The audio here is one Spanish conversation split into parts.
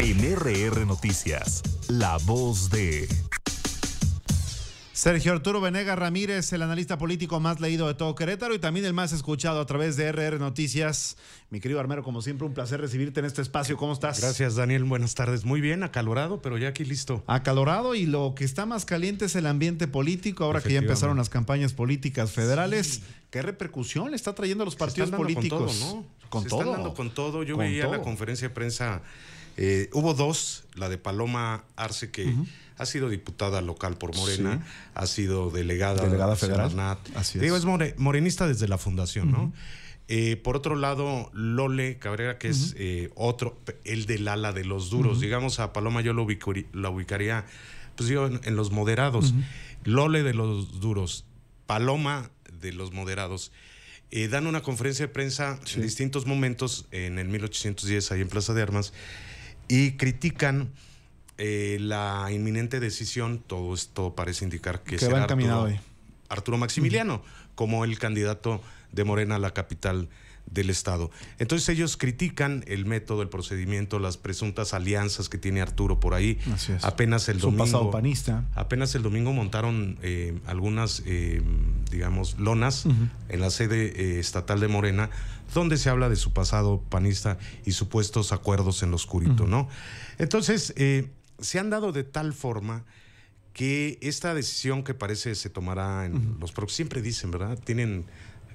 En RR Noticias, la voz de... Sergio Arturo Venega Ramírez, el analista político más leído de todo Querétaro y también el más escuchado a través de RR Noticias. Mi querido Armero, como siempre, un placer recibirte en este espacio. ¿Cómo estás? Gracias, Daniel. Buenas tardes. Muy bien, acalorado, pero ya aquí listo. Acalorado y lo que está más caliente es el ambiente político, ahora que ya empezaron las campañas políticas federales. ¿Qué repercusión le está trayendo a los partidos políticos? Con todo, ¿no? Con Se Están dando con todo. Yo veía la conferencia de prensa eh, hubo dos, la de Paloma Arce, que ha sido diputada local por Morena, ha sido delegada, delegada federal. Así es. Digo, es morenista desde la fundación, ¿no? Eh, por otro lado, Lole Cabrera, que es eh, otro, el del ala de los duros. Digamos, a Paloma yo lo ubicaría, la ubicaría pues digo, en, los moderados. Lole de los duros, Paloma de los moderados. dan una conferencia de prensa en distintos momentos, en el 1810, ahí en Plaza de Armas y critican eh, la inminente decisión, todo esto parece indicar que, que será Arturo, Arturo, Maximiliano como el candidato de Morena a la capital del Estado. Entonces ellos critican el método, el procedimiento, las presuntas alianzas que tiene Arturo por ahí. Así es. Apenas el domingo. Pasado panista. Apenas el domingo montaron eh, algunas eh, digamos, lonas en la sede eh, estatal de Morena, donde se habla de su pasado panista y supuestos acuerdos en los curitos, ¿no? Entonces, eh, se han dado de tal forma que esta decisión que parece se tomará en los próximos, siempre dicen, ¿verdad? Tienen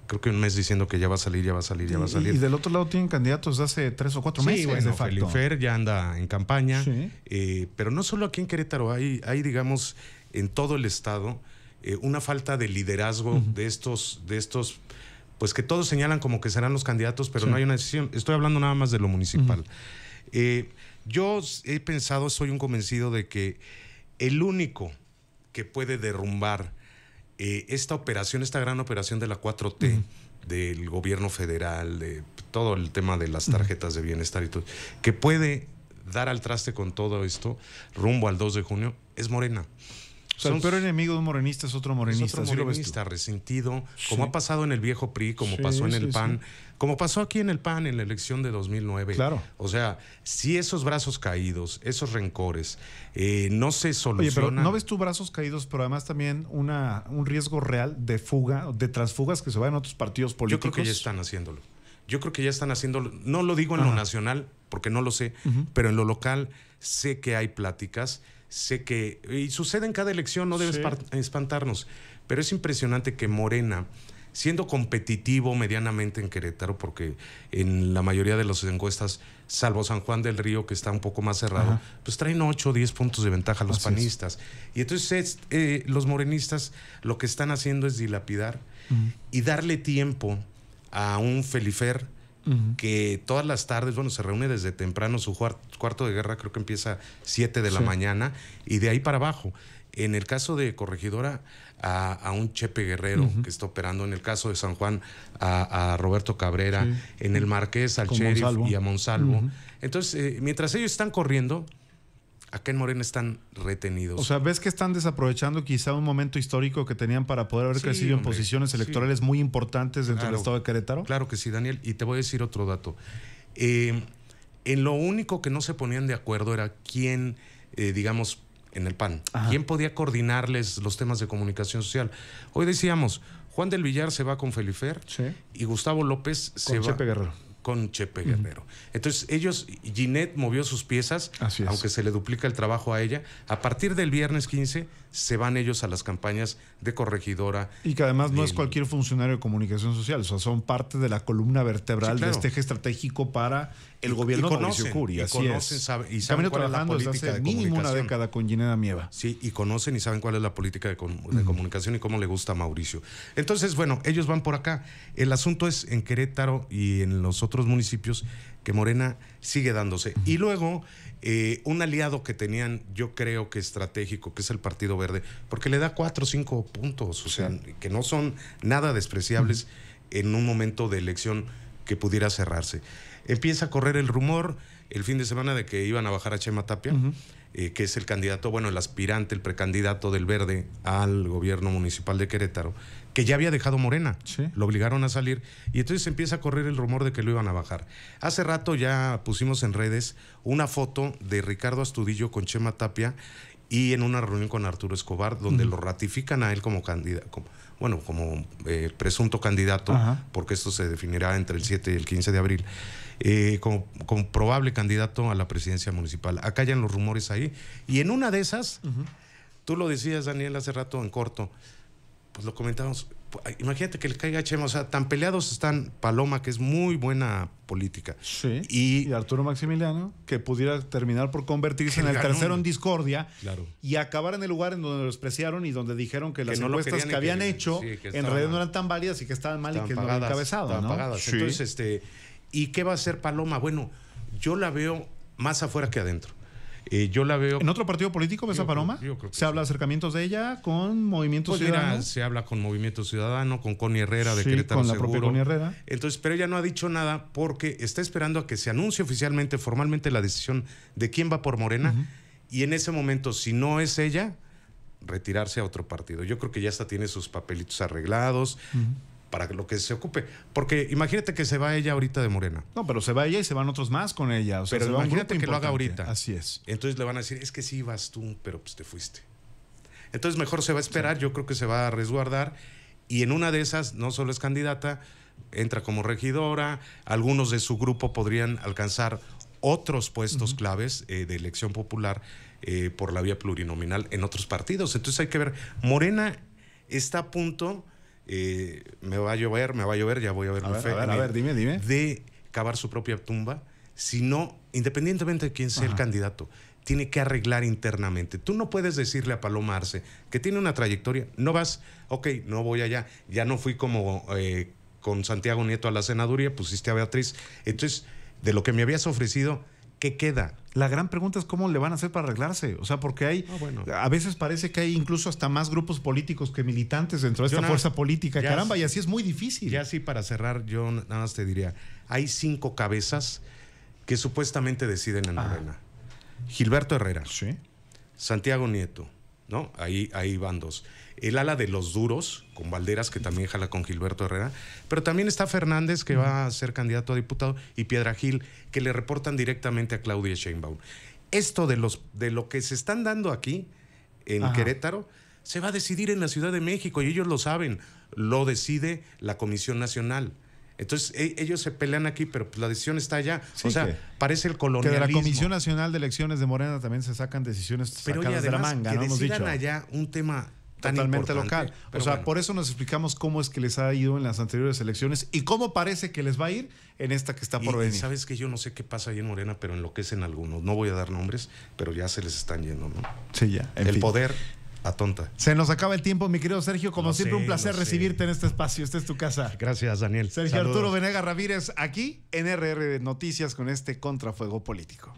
creo que un mes diciendo que ya va a salir, ya va a salir, ya va a salir. Y, del otro lado tienen candidatos de hace tres o cuatro meses. Bueno, de facto. ya anda en campaña, eh, pero no solo aquí en Querétaro, hay, hay digamos, en todo el estado eh, una falta de liderazgo de estos, de estos, pues que todos señalan como que serán los candidatos, pero no hay una decisión. Estoy hablando nada más de lo municipal. Eh, yo he pensado, soy un convencido de que el único que puede derrumbar eh, esta operación, esta gran operación de la 4T, del gobierno federal, de todo el tema de las tarjetas de bienestar y todo, que puede dar al traste con todo esto rumbo al 2 de junio, es Morena. Su peor enemigo de un morenista es otro morenista. Es otro morenista, resentido, como ha pasado en el viejo PRI, como pasó en el PAN, como pasó aquí en el PAN en la elección de 2009. Claro. O sea, si esos brazos caídos, esos rencores, eh, no se solucionan. no ves tus brazos caídos, pero además también una, un riesgo real de fuga, de transfugas que se vayan a otros partidos políticos. Yo creo que ya están haciéndolo. Yo creo que ya están haciéndolo. No lo digo en lo nacional, porque no lo sé, pero en lo local sé que hay pláticas Sé que, y sucede en cada elección, no debe espantarnos, pero es impresionante que Morena, siendo competitivo medianamente en Querétaro, porque en la mayoría de las encuestas, salvo San Juan del Río, que está un poco más cerrado, pues traen 8 o 10 puntos de ventaja a los panistas. Y entonces eh, los morenistas lo que están haciendo es dilapidar y darle tiempo a un Felifer que todas las tardes, bueno, se reúne desde temprano, su cuarto de guerra creo que empieza 7 de la mañana y de ahí para abajo. En el caso de Corregidora, a, un Chepe Guerrero que está operando, en el caso de San Juan, a, Roberto Cabrera, en el Marqués, al sheriff y a Monsalvo. Entonces, eh, mientras ellos están corriendo, acá en Morena están retenidos. O sea, ¿ves que están desaprovechando quizá un momento histórico que tenían para poder haber crecido en posiciones electorales muy importantes dentro del estado de Querétaro? Claro que sí, Daniel. Y te voy a decir otro dato. Eh, en lo único que no se ponían de acuerdo era quién, eh, digamos, en el PAN, quién podía coordinarles los temas de comunicación social. Hoy decíamos, Juan del Villar se va con Felifer y Gustavo López se con va... Chepe Guerrero con Chepe Guerrero. Entonces, ellos, Ginette movió sus piezas, aunque se le duplica el trabajo a ella. A partir del viernes 15 se van ellos a las campañas de corregidora. Y que además no es cualquier funcionario de comunicación social, o sea, son parte de la columna vertebral de este eje estratégico para el gobierno de Mauricio y es. y saben cuál es la política de mínimo una década con Sí, y conocen y saben cuál es la política de, comunicación y cómo le gusta a Mauricio. Entonces, bueno, ellos van por acá. El asunto es en Querétaro y en los otros otros municipios que Morena sigue dándose. Y luego, eh, un aliado que tenían, yo creo que estratégico, que es el Partido Verde, porque le da cuatro o cinco puntos, o sea, que no son nada despreciables en un momento de elección que pudiera cerrarse. Empieza a correr el rumor el fin de semana de que iban a bajar a Chema Tapia, eh, que es el candidato, bueno, el aspirante, el precandidato del Verde al gobierno municipal de Querétaro, que ya había dejado Morena. Lo obligaron a salir y entonces empieza a correr el rumor de que lo iban a bajar. Hace rato ya pusimos en redes una foto de Ricardo Astudillo con Chema Tapia y en una reunión con Arturo Escobar, donde lo ratifican a él como candidato, bueno, como eh, presunto candidato, porque esto se definirá entre el 7 y el 15 de abril, eh, como, probable candidato a la presidencia municipal. Acallan los rumores ahí. Y en una de esas, tú lo decías, Daniel, hace rato en corto, pues lo comentamos, imagínate que le caiga a o sea, tan peleados están Paloma, que es muy buena política. Y, Arturo Maximiliano, que pudiera terminar por convertirse en el tercero en discordia y acabar en el lugar en donde lo despreciaron y donde dijeron que, las encuestas que habían hecho en realidad no eran tan válidas y que estaban mal y que pagadas, no encabezado. Entonces, este, ¿y qué va a hacer Paloma? Bueno, yo la veo más afuera que adentro. Eh, yo la veo. ¿En otro partido político mesa Paloma? ¿Se habla acercamientos de ella con Movimiento pues Ciudadano? se habla con Movimiento Ciudadano, con Connie Herrera de sí, con la Propia Connie Herrera. Entonces, pero ella no ha dicho nada porque está esperando a que se anuncie oficialmente, formalmente, la decisión de quién va por Morena. Y en ese momento, si no es ella, retirarse a otro partido. Yo creo que ya hasta tiene sus papelitos arreglados para lo que se ocupe. Porque imagínate que se va ella ahorita de Morena. No, pero se va ella y se van otros más con ella. O pero imagínate que lo haga ahorita. Así es. Entonces le van a decir, es que sí vas tú, pero pues te fuiste. Entonces mejor se va a esperar, yo creo que se va a resguardar. Y en una de esas, no solo es candidata, entra como regidora, algunos de su grupo podrían alcanzar otros puestos claves eh, de elección popular eh, por la vía plurinominal en otros partidos. Entonces hay que ver, Morena está a punto eh, me va a llover, me va a llover, ya voy a ver mi fe. A ver, dime, dime. De cavar su propia tumba, sino, independientemente de quién sea el candidato, tiene que arreglar internamente. Tú no puedes decirle a Paloma Arce, que tiene una trayectoria, no vas, ok, no voy allá, ya no fui como eh, con Santiago Nieto a la senaduría, pusiste a Beatriz. Entonces, de lo que me habías ofrecido, que queda? La gran pregunta es cómo le van a hacer para arreglarse. O sea, porque hay. Ah, a veces parece que hay incluso hasta más grupos políticos que militantes dentro de esta fuerza política. Caramba, y así es muy difícil. Ya sí para cerrar, yo nada más te diría: hay cinco cabezas que supuestamente deciden en la ah. arena Gilberto Herrera, ¿Sí? Santiago Nieto, ¿no? Ahí, hay van dos. El ala de los duros, con Valderas, que también jala con Gilberto Herrera, pero también está Fernández, que va a ser candidato a diputado, y Piedra Gil, que le reportan directamente a Claudia Sheinbaum. Esto de, los, de lo que se están dando aquí, en Querétaro, se va a decidir en la Ciudad de México, y ellos lo saben, lo decide la Comisión Nacional. Entonces e, ellos se pelean aquí, pero pues, la decisión está allá. o sea, parece el colonialismo. Que de la Comisión Nacional de Elecciones de Morena también se sacan decisiones pero de la manga. Que decidan allá un tema totalmente local. O sea, por eso nos explicamos cómo es que les ha ido en las anteriores elecciones y cómo parece que les va a ir en esta que está por y, venir. Sabes que yo no sé qué pasa ahí en Morena, pero enloquecen algunos. No voy a dar nombres, pero ya se les están yendo, ¿no? Sí, ya. el poder a tonta. Se nos acaba el tiempo, mi querido Sergio. Como siempre, un placer recibirte en este espacio. Esta es tu casa. Gracias, Daniel. Sergio Arturo Venega Ramírez, aquí en RR Noticias con este contrafuego político.